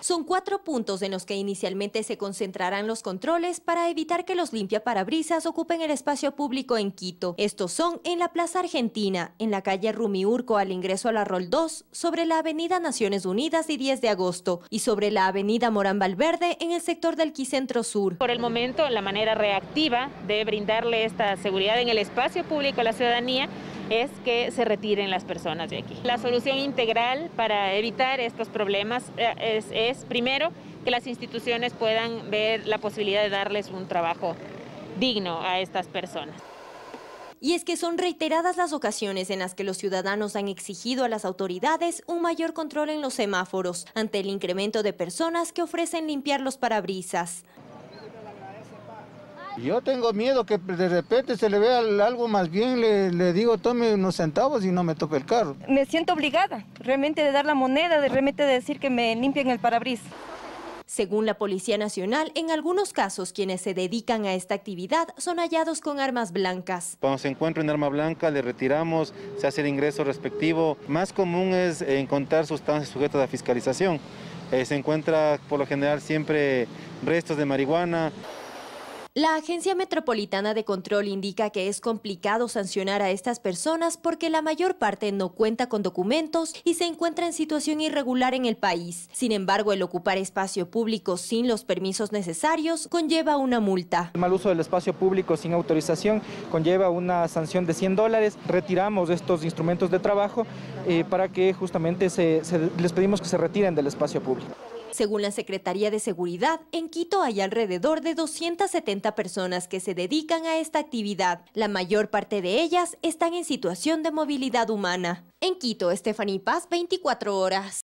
Son cuatro puntos en los que inicialmente se concentrarán los controles para evitar que los limpiaparabrisas ocupen el espacio público en Quito. Estos son en la Plaza Argentina, en la calle Rumiurco al ingreso a la Rol 2, sobre la Avenida Naciones Unidas y 10 de agosto, y sobre la Avenida Morán Valverde en el sector del Quicentro Sur. Por el momento, la manera reactiva de brindarle esta seguridad en el espacio público a la ciudadanía es que se retiren las personas de aquí. La solución integral para evitar estos problemas eh, es, primero, que las instituciones puedan ver la posibilidad de darles un trabajo digno a estas personas. Y es que son reiteradas las ocasiones en las que los ciudadanos han exigido a las autoridades un mayor control en los semáforos ante el incremento de personas que ofrecen limpiar los parabrisas. Yo tengo miedo que de repente se le vea algo más bien, le, digo tome unos centavos y no me toque el carro. Me siento obligada realmente de dar la moneda, de realmente de decir que me limpien el parabris. Según la Policía Nacional, en algunos casos quienes se dedican a esta actividad son hallados con armas blancas. Cuando se encuentra un arma blanca, le retiramos, se hace el ingreso respectivo. Más común es encontrar sustancias sujetas a fiscalización. Eh, se encuentra por lo general siempre restos de marihuana. La Agencia Metropolitana de Control indica que es complicado sancionar a estas personas porque la mayor parte no cuenta con documentos y se encuentra en situación irregular en el país. Sin embargo, el ocupar espacio público sin los permisos necesarios conlleva una multa. El mal uso del espacio público sin autorización conlleva una sanción de 100 dólares. Retiramos estos instrumentos de trabajo eh, para que justamente se, les pedimos que se retiren del espacio público. Según la Secretaría de Seguridad, en Quito hay alrededor de 270 personas que se dedican a esta actividad. La mayor parte de ellas están en situación de movilidad humana. En Quito, Stephanie Paz, 24 horas.